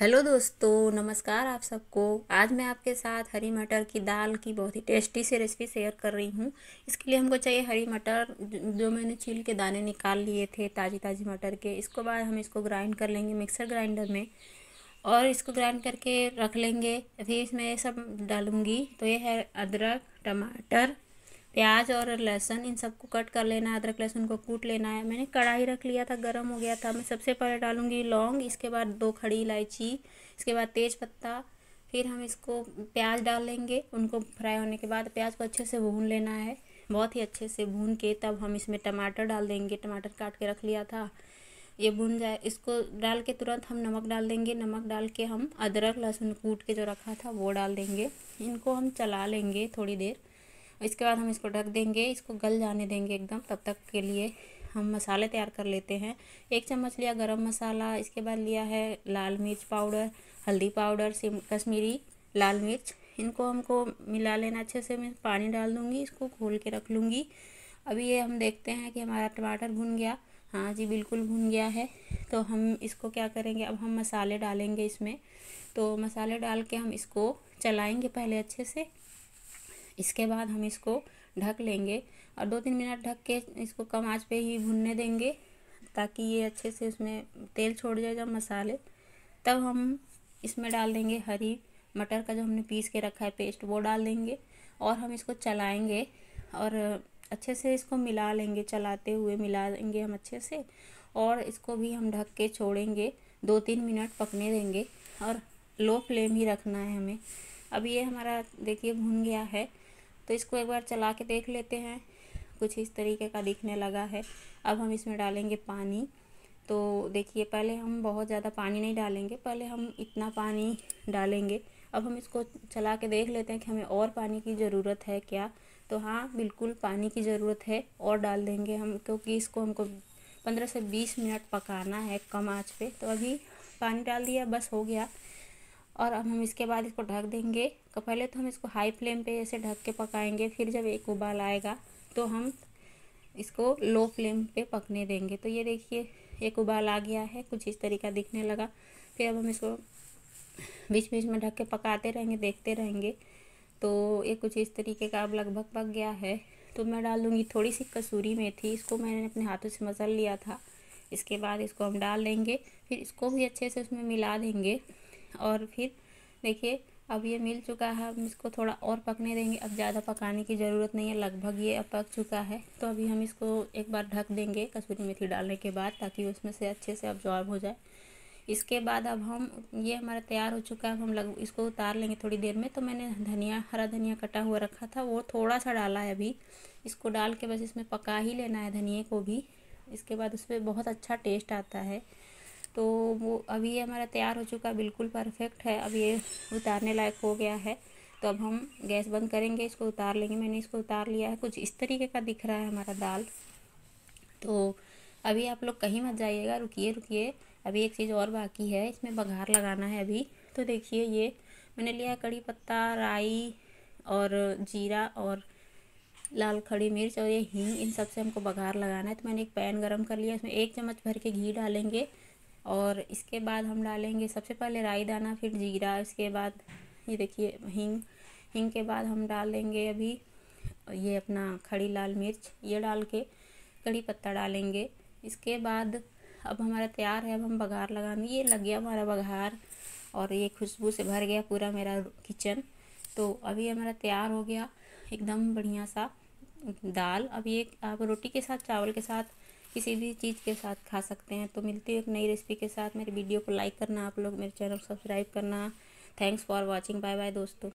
hello दोस्तों नमस्कार आप सबको आज मैं आपके साथ हरी मटर की दाल की बहुत ही टेस्टी सी रेसिपी शेयर कर रही हूँ इसके लिए हमको चाहिए हरी मटर जो मैंने छील के दाने निकाल लिए थे ताज़ी ताज़ी मटर के इसको बाद हम इसको ग्राइंड कर लेंगे मिक्सर ग्राइंडर में और इसको ग्राइंड करके रख लेंगे फिर इसमें सब डालूँगी तो ये है अदरक टमाटर प्याज और लहसुन इन सबको कट कर लेना है अदरक लहसुन को कूट लेना है मैंने कढ़ाई रख लिया था गर्म हो गया था मैं सबसे पहले डालूंगी लौंग इसके बाद दो खड़ी इलायची इसके बाद तेज़ पत्ता फिर हम इसको प्याज डाल लेंगे उनको फ्राई होने के बाद प्याज को अच्छे से भून लेना है बहुत ही अच्छे से भून के तब हम इसमें टमाटर डाल देंगे टमाटर काट के रख लिया था ये भून जाए इसको डाल के तुरंत हम नमक डाल देंगे नमक डाल के हम अदरक लहसुन कूट के जो रखा था वो डाल देंगे इनको हम चला लेंगे थोड़ी देर इसके बाद हम इसको ढक देंगे इसको गल जाने देंगे एकदम तब तक के लिए हम मसाले तैयार कर लेते हैं एक चम्मच लिया गरम मसाला इसके बाद लिया है लाल मिर्च पाउडर हल्दी पाउडर कश्मीरी लाल मिर्च इनको हमको मिला लेना अच्छे से मैं पानी डाल दूँगी इसको घोल के रख लूँगी अभी ये हम देखते हैं कि हमारा टमाटर भुन गया हाँ जी बिल्कुल भुन गया है तो हम इसको क्या करेंगे अब हम मसाले डालेंगे इसमें तो मसाले डाल के हम इसको चलाएंगे पहले अच्छे से इसके बाद हम इसको ढक लेंगे और दो तीन मिनट ढक के इसको कम आँच पे ही भुनने देंगे ताकि ये अच्छे से इसमें तेल छोड़ जाए जब मसाले तब हम इसमें डाल देंगे हरी मटर का जो हमने पीस के रखा है पेस्ट वो डाल देंगे और हम इसको चलाएंगे और अच्छे से इसको मिला लेंगे चलाते हुए मिला देंगे हम अच्छे से और इसको भी हम ढक के छोड़ेंगे दो तीन मिनट पकने देंगे और लो फ्लेम ही रखना है हमें अब ये हमारा देखिए भुन गया है तो इसको एक बार चला के देख लेते हैं कुछ इस तरीके का दिखने लगा है अब हम इसमें डालेंगे पानी तो देखिए पहले हम बहुत ज़्यादा पानी नहीं डालेंगे पहले हम इतना पानी डालेंगे अब हम इसको चला के देख लेते हैं कि हमें और पानी की ज़रूरत है क्या तो हाँ बिल्कुल पानी की ज़रूरत है और डाल देंगे हम क्योंकि इसको हमको पंद्रह से बीस मिनट पकाना है कम आँच पर तो अभी पानी डाल दिया बस हो गया और अब हम इसके बाद इसको ढक देंगे तो पहले तो हम इसको हाई फ्लेम पे ऐसे ढक के पकाएंगे फिर जब एक उबाल आएगा तो हम इसको लो फ्लेम पे पकने देंगे तो ये देखिए एक उबाल आ गया है कुछ इस तरीका दिखने लगा फिर अब हम इसको बीच बीच में ढक के पकाते रहेंगे देखते रहेंगे तो ये कुछ इस तरीके का अब लगभग पक गया है तो मैं डाल दूँगी थोड़ी सी कसूरी मेथी इसको मैंने अपने हाथों से मसल लिया था इसके बाद इसको हम डाल देंगे फिर इसको भी अच्छे से उसमें मिला देंगे और फिर देखिए अब ये मिल चुका है हम इसको थोड़ा और पकने देंगे अब ज़्यादा पकाने की ज़रूरत नहीं है लगभग ये अब पक चुका है तो अभी हम इसको एक बार ढक देंगे कसूरी मेथी डालने के बाद ताकि उसमें से अच्छे से अब्जॉर्ब हो जाए इसके बाद अब हम ये हमारा तैयार हो चुका है अब हम लग इसको उतार लेंगे थोड़ी देर में तो मैंने धनिया हरा धनिया कटा हुआ रखा था वो थोड़ा सा डाला है अभी इसको डाल के बस इसमें पका ही लेना है धनिए को भी इसके बाद उसमें बहुत अच्छा टेस्ट आता है तो वो अभी ये हमारा तैयार हो चुका है बिल्कुल परफेक्ट है अब ये उतारने लायक हो गया है तो अब हम गैस बंद करेंगे इसको उतार लेंगे मैंने इसको उतार लिया है कुछ इस तरीके का दिख रहा है हमारा दाल तो अभी आप लोग कहीं मत जाइएगा रुकिए रुकिए अभी एक चीज़ और बाकी है इसमें बघार लगाना है अभी तो देखिए ये मैंने लिया कड़ी पत्ता राई और जीरा और लाल खड़ी मिर्च और ये हींग इन सब से हमको बघार लगाना है तो मैंने एक पैन गरम कर लिया इसमें एक चम्मच भर के घी डालेंगे और इसके बाद हम डालेंगे सबसे पहले राई दाना फिर जीरा इसके बाद ये देखिए हींग हिंग के बाद हम डालेंगे अभी ये अपना खड़ी लाल मिर्च ये डाल के कड़ी पत्ता डालेंगे इसके बाद अब हमारा तैयार है अब हम बघार लगाने ये लग गया हमारा बघार और ये खुशबू से भर गया पूरा मेरा किचन तो अभी हमारा तैयार हो गया एकदम बढ़िया सा दाल अब ये आप रोटी के साथ चावल के साथ किसी भी चीज़ के साथ खा सकते हैं तो मिलती है एक नई रेसिपी के साथ मेरी वीडियो को लाइक करना आप लोग मेरे चैनल को सब्सक्राइब करना thanks for watching bye bye दोस्तों